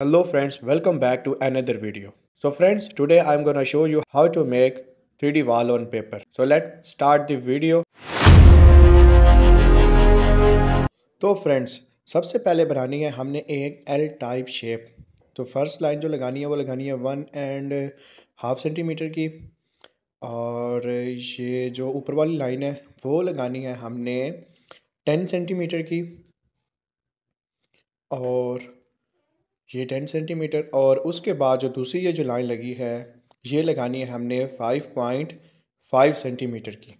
hello friends welcome back to another video so friends today i'm gonna show you how to make 3d wall on paper so let's start the video तो friends सबसे पहले बनानी है हमने एक L type shape तो first line जो लगानी है वो लगानी है वन एंड हाफ सेंटीमीटर की और ये जो ऊपर वाली लाइन है वो लगानी है हमने टेन सेंटीमीटर की और ये टेन सेंटीमीटर और उसके बाद जो दूसरी ये जो लाइन लगी है ये लगानी है हमने फाइव पॉइंट फाइव सेंटीमीटर की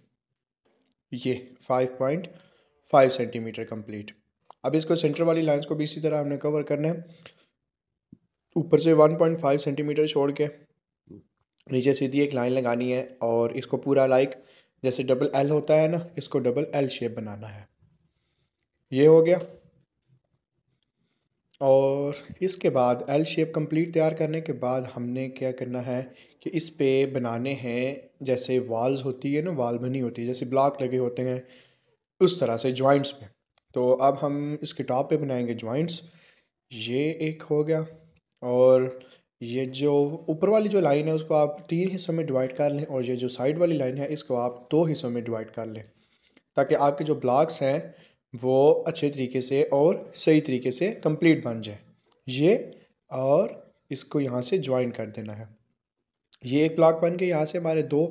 ये five point five centimetre complete अब इसको सेंटर वाली लाइंस को भी इसी तरह हमने कवर करना है ऊपर से वन पॉइंट फाइव सेंटीमीटर छोड़ के नीचे सीधी एक लाइन लगानी है और इसको पूरा लाइक जैसे डबल एल होता है ना इसको डबल एल शेप बनाना है ये हो गया और इसके बाद एल शेप कंप्लीट तैयार करने के बाद हमने क्या करना है कि इस पे बनाने हैं जैसे वाल्स होती है ना वाल बनी होती है जैसे ब्लॉक लगे होते हैं उस तरह से जॉइंट्स पे तो अब हम इसके टॉप पे बनाएंगे जॉइंट्स ये एक हो गया और ये जो ऊपर वाली जो लाइन है उसको आप तीन हिस्सों में डिवाइड कर लें और ये जो साइड वाली लाइन है इसको आप दो हिस्सों में डिवाइड कर लें ताकि आपके जो ब्लॉक्स हैं वो अच्छे तरीके से और सही तरीके से कंप्लीट बन जाए ये और इसको यहाँ से ज्वाइन कर देना है ये एक ब्लॉक बन के यहाँ से हमारे दो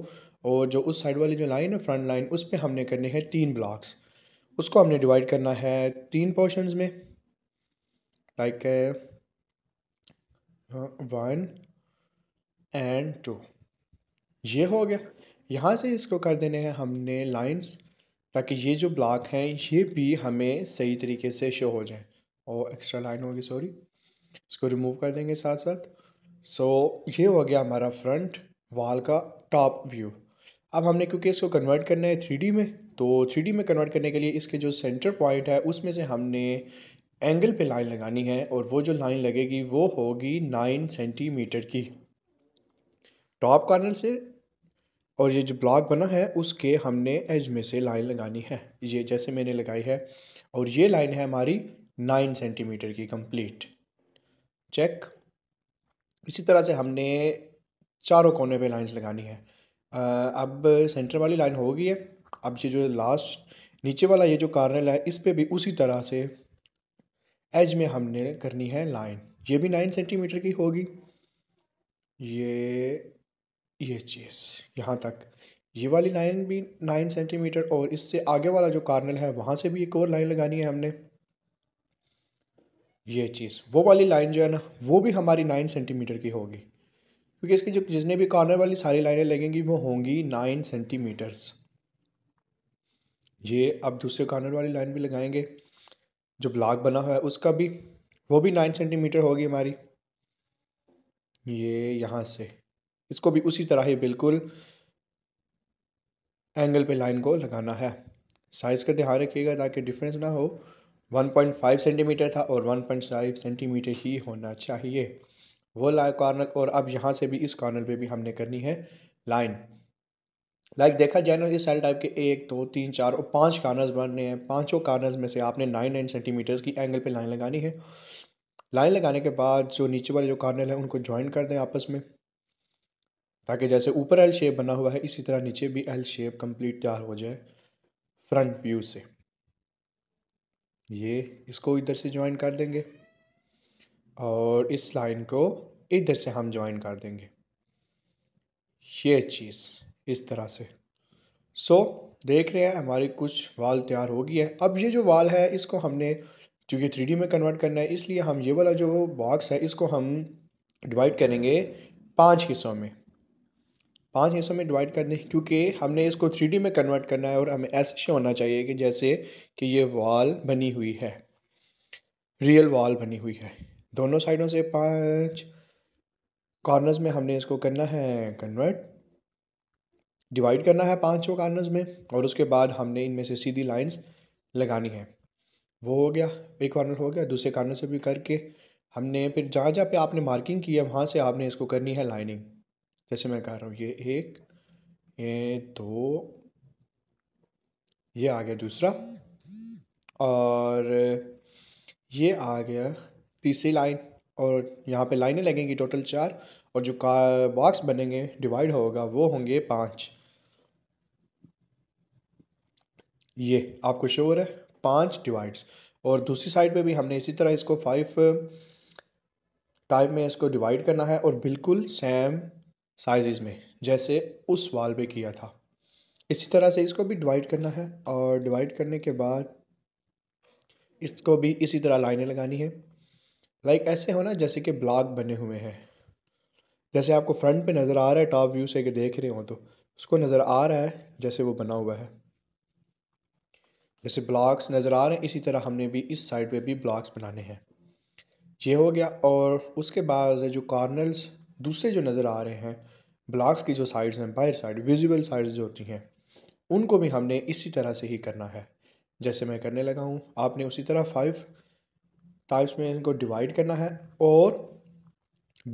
और जो उस साइड वाली जो लाइन है फ्रंट लाइन उस पर हमने करने हैं तीन ब्लॉक्स उसको हमने डिवाइड करना है तीन पोर्शन में लाइक वन एंड टू ये हो गया यहाँ से इसको कर देने हैं हमने लाइंस ताकि ये जो ब्लॉक हैं ये भी हमें सही तरीके से शो हो जाए और एक्स्ट्रा लाइन होगी सॉरी इसको रिमूव कर देंगे साथ साथ सो so, ये हो गया हमारा फ्रंट वाल का टॉप व्यू अब हमने क्योंकि इसको कन्वर्ट करना है थ्री में तो थ्री में कन्वर्ट करने के लिए इसके जो सेंटर पॉइंट है उसमें से हमने एंगल पे लाइन लगानी है और वो जो लाइन लगेगी वो होगी नाइन सेंटीमीटर की टॉप कॉर्नर से और ये जो ब्लॉक बना है उसके हमने एज में से लाइन लगानी है ये जैसे मैंने लगाई है और ये लाइन है हमारी नाइन सेंटीमीटर की कंप्लीट चेक इसी तरह से हमने चारों कोने पे लाइंस लगानी है अब सेंटर वाली लाइन हो गई है अब ये जो लास्ट नीचे वाला ये जो कार्नल है इस पर भी उसी तरह से एज में हमने करनी है लाइन ये भी नाइन सेंटीमीटर की होगी ये ये चीज़ यहाँ तक ये वाली लाइन भी नाइन सेंटीमीटर और इससे आगे वाला जो कार्नल है वहाँ से भी एक और लाइन लगानी है हमने ये चीज़ वो वाली लाइन जो है ना वो भी हमारी नाइन सेंटीमीटर की होगी क्योंकि इसकी जो जितने भी कार्नर वाली सारी लाइनें लगेंगी वो होंगी नाइन सेंटीमीटर्स ये अब दूसरे कार्नर वाली लाइन भी लगाएंगे जो ब्लॉक बना हुआ है उसका भी वो भी नाइन सेंटीमीटर होगी हमारी ये यहाँ से इसको भी उसी तरह ही बिल्कुल एंगल पे लाइन को लगाना है साइज़ का ध्यान रखिएगा ताकि डिफरेंस ना हो 1.5 सेंटीमीटर था और 1.5 सेंटीमीटर ही होना चाहिए वो लाइन कॉर्नर और अब यहाँ से भी इस कॉर्नर पे भी हमने करनी है लाइन लाइक देखा जाए ना सेल टाइप के एक दो तो, तीन चार और पांच कार्नर्स रहे हैं पांचों कॉर्नर में से आपने नाइन नाइन सेंटीमीटर्स की एंगल पे लाइन लगानी है लाइन लगाने के बाद जो नीचे वाले जो कार्नर हैं उनको ज्वाइन कर दें आपस में ताकि जैसे ऊपर एल शेप बना हुआ है इसी तरह नीचे भी एल शेप कंप्लीट तैयार हो जाए फ्रंट व्यू से ये इसको इधर से ज्वाइन कर देंगे और इस लाइन को इधर से हम ज्वाइन कर देंगे ये चीज़ इस तरह से सो so, देख रहे हैं हमारी कुछ वाल तैयार हो गई है अब ये जो वाल है इसको हमने चूँकि थ्री में कन्वर्ट करना है इसलिए हम ये वाला जो बॉक्स है इसको हम डिवाइड करेंगे पाँच हिस्सों में पांच हिस्सों में डिवाइड कर दें क्योंकि हमने इसको थ्री में कन्वर्ट करना है और हमें ऐसे होना चाहिए कि जैसे कि ये वॉल बनी हुई है रियल वॉल बनी हुई है दोनों साइडों से पांच कॉर्नर्स में हमने इसको करना है कन्वर्ट डिवाइड करना है पांचों कॉर्नर्स में और उसके बाद हमने इनमें से सीधी लाइंस लगानी है वो हो गया एक कॉर्नर हो गया दूसरे कॉर्नर से भी करके हमने फिर जहाँ जहाँ पे आपने मार्किंग की है वहाँ से आपने इसको करनी है लाइनिंग जैसे मैं कह रहा हूँ ये एक ये दो ये आ गया दूसरा और ये आ गया तीसरी लाइन और यहाँ पे लाइनें लगेंगी टोटल चार और जो का बॉक्स बनेंगे डिवाइड होगा वो होंगे पाँच ये आपको श्योर है पाँच डिवाइड्स और दूसरी साइड पे भी हमने इसी तरह इसको फाइव टाइप में इसको डिवाइड करना है और बिल्कुल सेम साइज़ में जैसे उस वाल पे किया था इसी तरह से इसको भी डिवाइड करना है और डिवाइड करने के बाद इसको भी इसी तरह लाइनें लगानी है लाइक ऐसे होना जैसे कि ब्लॉक बने हुए हैं जैसे आपको फ्रंट पे नज़र आ रहा है टॉप व्यू से कि देख रहे हो तो उसको नज़र आ रहा है जैसे वो बना हुआ है जैसे ब्लॉक्स नज़र आ रहे हैं इसी तरह हमने भी इस साइड पे भी ब्लॉक्स बनाने हैं ये हो गया और उसके बाद जो कॉर्नर्स दूसरे जो नज़र आ रहे हैं ब्लॉक्स की जो साइड्स हैं बाहर साइड विजिबल साइड्स जो होती हैं उनको भी हमने इसी तरह से ही करना है जैसे मैं करने लगा हूँ आपने उसी तरह फाइव टाइप्स में इनको डिवाइड करना है और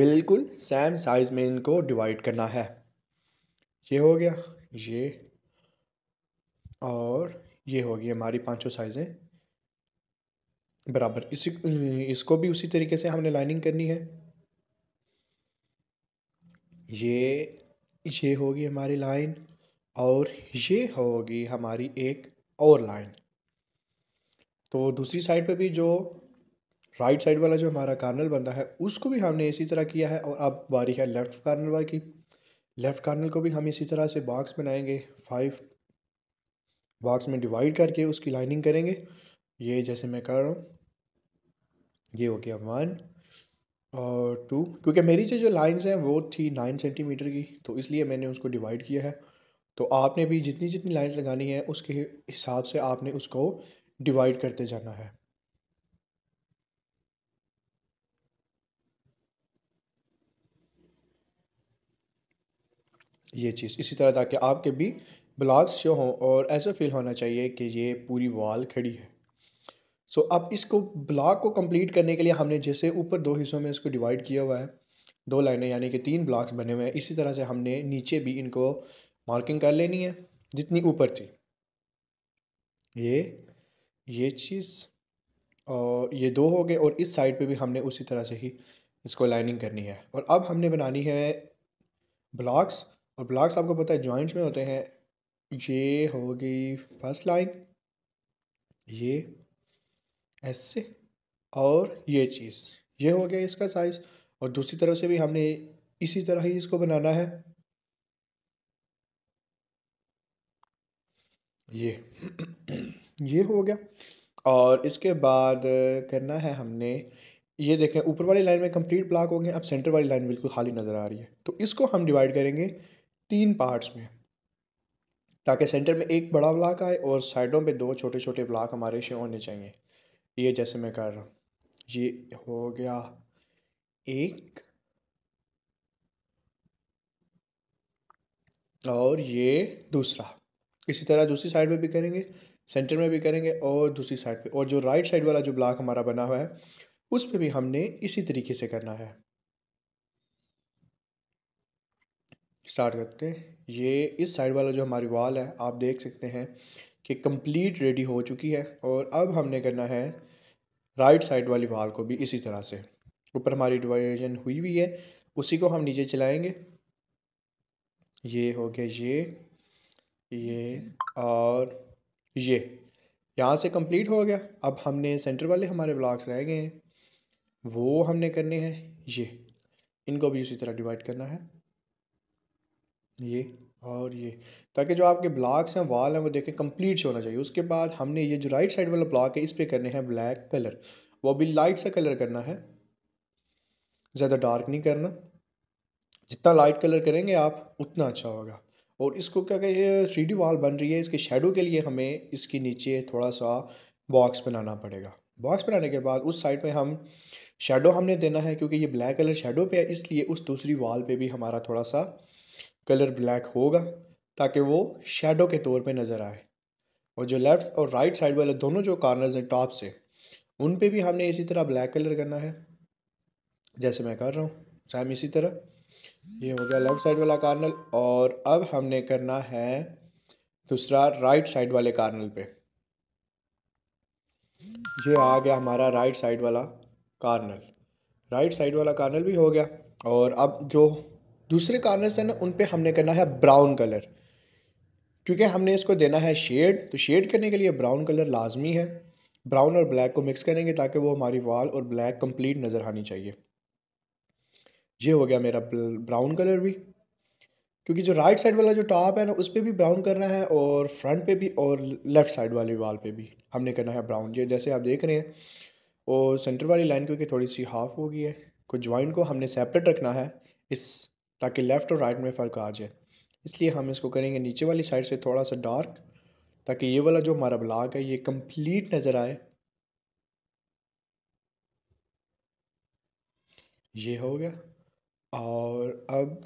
बिल्कुल सेम साइज़ में इनको डिवाइड करना है ये हो गया ये और ये होगी हमारी पांचों साइज़ें बराबर इसी इसको भी उसी तरीके से हमने लाइनिंग करनी है ये ये होगी हमारी लाइन और ये होगी हमारी एक और लाइन तो दूसरी साइड पे भी जो राइट साइड वाला जो हमारा कार्नल बंदा है उसको भी हमने इसी तरह किया है और अब बारी है लेफ़्ट कार्नल वाली की लेफ़्ट कार्नल को भी हम इसी तरह से बॉक्स बनाएंगे फाइव बॉक्स में डिवाइड करके उसकी लाइनिंग करेंगे ये जैसे मैं कर रहा हूँ ये हो गया वन और टू क्योंकि मेरी जो जो लाइंस हैं वो थी नाइन सेंटीमीटर की तो इसलिए मैंने उसको डिवाइड किया है तो आपने भी जितनी जितनी लाइंस लगानी है उसके हिसाब से आपने उसको डिवाइड करते जाना है ये चीज़ इसी तरह ताकि आपके भी ब्लॉक्स शो हों और ऐसा फील होना चाहिए कि ये पूरी वॉल खड़ी है सो अब इसको ब्लॉक को कंप्लीट करने के लिए हमने जैसे ऊपर दो हिस्सों में इसको डिवाइड किया हुआ है दो लाइनें यानी कि तीन ब्लॉक्स बने हुए हैं इसी तरह से हमने नीचे भी इनको मार्किंग कर लेनी है जितनी ऊपर थी ये ये चीज़ और ये दो हो गए और इस साइड पे भी हमने उसी तरह से ही इसको लाइनिंग करनी है और अब हमने बनानी है ब्लॉक्स और ब्लॉक्स आपको पता है जॉइंट्स में होते हैं ये होगी फर्स्ट लाइन ये ऐसे और ये चीज़ ये हो गया इसका साइज़ और दूसरी तरफ से भी हमने इसी तरह ही इसको बनाना है ये ये हो गया और इसके बाद करना है हमने ये देखें ऊपर वाली लाइन में कंप्लीट ब्लॉक हो गए अब सेंटर वाली लाइन बिल्कुल खाली नज़र आ रही है तो इसको हम डिवाइड करेंगे तीन पार्ट्स में ताकि सेंटर में एक बड़ा ब्लॉक आए और साइडों पे दो छोटे छोटे ब्लॉक हमारे शो होने चाहिए ये जैसे मैं कर रहा हूँ ये हो गया एक और ये दूसरा इसी तरह दूसरी साइड में भी करेंगे सेंटर में भी करेंगे और दूसरी साइड पे और जो राइट साइड वाला जो ब्लॉक हमारा बना हुआ है उस पर भी हमने इसी तरीके से करना है स्टार्ट करते हैं ये इस साइड वाला जो हमारी वॉल है आप देख सकते हैं कि कंप्लीट रेडी हो चुकी है और अब हमने करना है राइट साइड वाली वाल को भी इसी तरह से ऊपर हमारी डिवाइजन हुई हुई है उसी को हम नीचे चलाएंगे ये हो गया ये ये और ये यहाँ से कंप्लीट हो गया अब हमने सेंटर वाले हमारे ब्लॉक्स रह गए हैं वो हमने करने हैं ये इनको भी उसी तरह डिवाइड करना है ये और ये ताकि जो आपके ब्लॉक्स हैं वाल हैं वो देखें कंप्लीट से होना चाहिए उसके बाद हमने ये जो राइट साइड वाला ब्लॉक है इस पर करने हैं ब्लैक कलर वो भी लाइट सा कलर करना है ज़्यादा डार्क नहीं करना जितना लाइट कलर करेंगे आप उतना अच्छा होगा और इसको क्या कहें थ्री डी वॉल बन रही है इसके शेडो के लिए हमें इसके नीचे थोड़ा सा बॉक्स बनाना पड़ेगा बॉक्स बनाने के बाद उस साइड पे हम शेडो हमने देना है क्योंकि ये ब्लैक कलर शेडो पे है इसलिए उस दूसरी वॉल पे भी हमारा थोड़ा सा कलर ब्लैक होगा ताकि वो शेडो के तौर पे नज़र आए और जो लेफ़्ट और राइट साइड वाले दोनों जो कॉर्नर्स हैं टॉप से उन पे भी हमने इसी तरह ब्लैक कलर करना है जैसे मैं कर रहा हूँ सैम इसी तरह ये हो गया लेफ़्ट साइड वाला कार्नल और अब हमने करना है दूसरा राइट साइड वाले कार्नल पे ये आ गया हमारा राइट साइड वाला कार्नल राइट साइड वाला कार्नल भी हो गया और अब जो दूसरे कार्नर्स है ना उन पर हमने करना है ब्राउन कलर क्योंकि हमने इसको देना है शेड तो शेड करने के लिए ब्राउन कलर लाजमी है ब्राउन और ब्लैक को मिक्स करेंगे ताकि वो हमारी वाल और ब्लैक कंप्लीट नज़र आनी चाहिए ये हो गया मेरा ब्राउन कलर भी क्योंकि जो राइट साइड वाला जो टॉप है ना उस पर भी ब्राउन करना है और फ्रंट पे भी और लेफ़्ट साइड वाली वाल पे भी हमने करना है ब्राउन ये जैसे आप देख रहे हैं और सेंटर वाली लाइन क्योंकि थोड़ी सी हाफ हो गई है कुछ ज्वाइंट को हमने सेपरेट रखना है इस ताकि लेफ़्ट और राइट में फ़र्क आ जाए इसलिए हम इसको करेंगे नीचे वाली साइड से थोड़ा सा डार्क ताकि ये वाला जो हमारा ब्लॉक है ये कंप्लीट नज़र आए ये हो गया और अब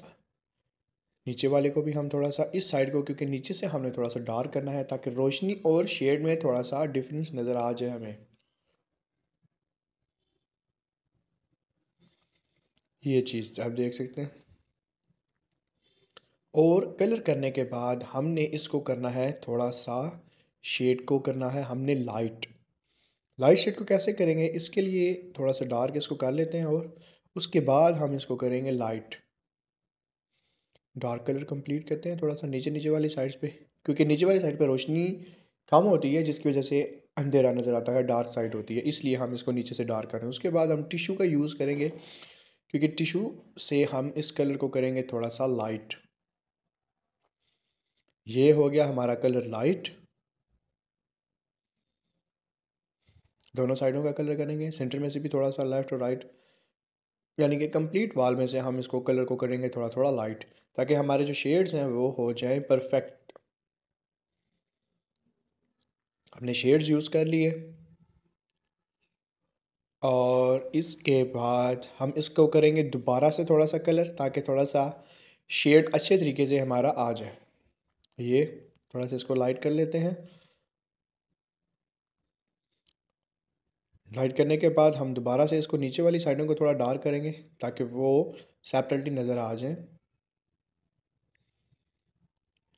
नीचे वाले को भी हम थोड़ा सा इस साइड को क्योंकि नीचे से हमने थोड़ा सा डार्क करना है ताकि रोशनी और शेड में थोड़ा सा डिफरेंस नज़र आ जाए हमें ये चीज़ आप देख सकते हैं और कलर करने के बाद हमने इसको करना है थोड़ा सा शेड को करना है हमने लाइट लाइट शेड को कैसे करेंगे इसके लिए थोड़ा सा डार्क इसको कर लेते हैं और उसके बाद हम इसको करेंगे लाइट डार्क कलर कंप्लीट करते हैं थोड़ा सा नीचे नीचे वाली साइड्स पे क्योंकि नीचे वाली साइड पे रोशनी कम होती है जिसकी वजह से अंधेरा नज़र आता है डार्क साइड होती है इसलिए हम इसको नीचे से डार्क करें उसके बाद हम टिशू का यूज़ करेंगे क्योंकि टिशू से हम इस कलर को करेंगे थोड़ा सा लाइट ये हो गया हमारा कलर लाइट दोनों साइडों का कलर करेंगे सेंटर में से भी थोड़ा सा लेफ्ट और राइट यानी कि कंप्लीट वाल में से हम इसको कलर को करेंगे थोड़ा थोड़ा लाइट ताकि हमारे जो शेड्स हैं वो हो जाएं परफेक्ट हमने शेड्स यूज़ कर लिए और इसके बाद हम इसको करेंगे दोबारा से थोड़ा सा कलर ताकि थोड़ा सा शेड अच्छे तरीके से हमारा आ जाए ये थोड़ा सा इसको लाइट कर लेते हैं लाइट करने के बाद हम दोबारा से इसको नीचे वाली साइडों को थोड़ा डार्क करेंगे ताकि वो सेपरेटली नज़र आ जाए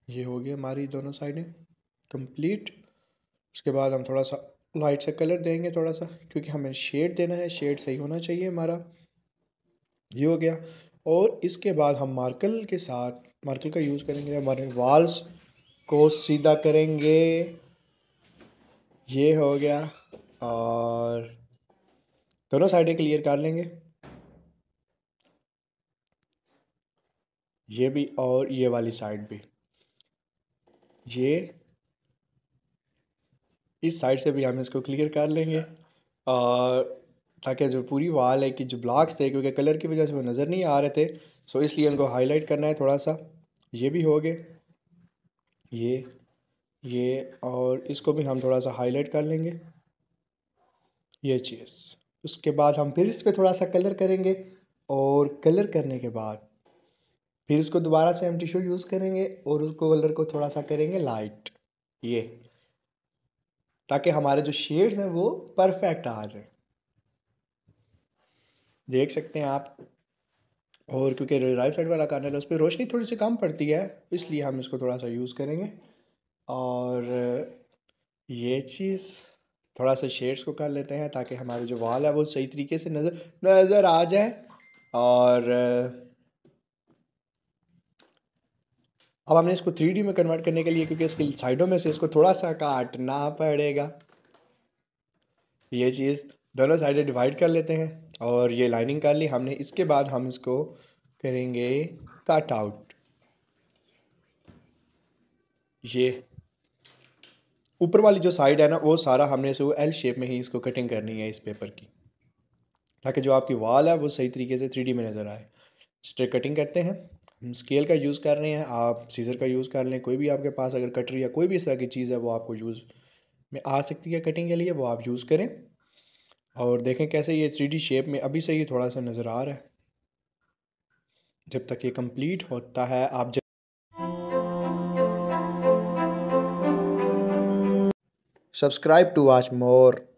ये हो गया हमारी दोनों साइडें कंप्लीट उसके बाद हम थोड़ा सा लाइट सा कलर देंगे थोड़ा सा क्योंकि हमें शेड देना है शेड सही होना चाहिए हमारा ये हो गया और इसके बाद हम मार्कल के साथ मार्कल का यूज़ करेंगे हमारे वाल्स को सीधा करेंगे ये हो गया और दोनों साइडें क्लियर कर लेंगे ये भी और ये वाली साइड भी ये इस साइड से भी हम इसको क्लियर कर लेंगे और ताकि जो पूरी वाल है कि जो ब्लॉक्स थे क्योंकि कलर की वजह से वो नज़र नहीं आ रहे थे सो इसलिए उनको हाईलाइट करना है थोड़ा सा ये भी हो गए ये ये और इसको भी हम थोड़ा सा हाईलाइट कर लेंगे ये चीज़ उसके बाद हम फिर इस पर थोड़ा सा कलर करेंगे और कलर करने के बाद फिर इसको दोबारा से हम टिश्यू यूज़ करेंगे और उसको कलर को थोड़ा सा करेंगे लाइट ये ताकि हमारे जो शेड्स हैं वो परफेक्ट आ जाए देख सकते हैं आप और क्योंकि राइट साइड वाला कार्नर है उस पर रोशनी थोड़ी सी कम पड़ती है इसलिए हम इसको थोड़ा सा यूज़ करेंगे और ये चीज़ थोड़ा सा शेड्स को कर लेते हैं ताकि हमारी जो वॉल है वो सही तरीके से नज़र नज़र आ जाए और अब हमने इसको थ्री में कन्वर्ट करने के लिए क्योंकि इसके साइडों में से इसको थोड़ा सा काटना पड़ेगा ये चीज़ दोनों साइडें डिवाइड कर लेते हैं और ये लाइनिंग कर ली हमने इसके बाद हम इसको करेंगे कट आउट ये ऊपर वाली जो साइड है ना वो सारा हमने से वो एल शेप में ही इसको कटिंग करनी है इस पेपर की ताकि जो आपकी वाल है वो सही तरीके से थ्री में नज़र आए स्ट्रेट कटिंग करते हैं हम स्केल का यूज़ कर रहे हैं आप सीज़र का यूज़ कर लें कोई भी आपके पास अगर कटरी या कोई भी इस तरह की चीज़ है वो आपको यूज़ में आ सकती है कटिंग के लिए वो आप यूज़ करें और देखें कैसे ये थ्री शेप में अभी से ही थोड़ा सा नज़र आ रहा है जब तक ये कंप्लीट होता है आप जब सब्सक्राइब टू वॉच मोर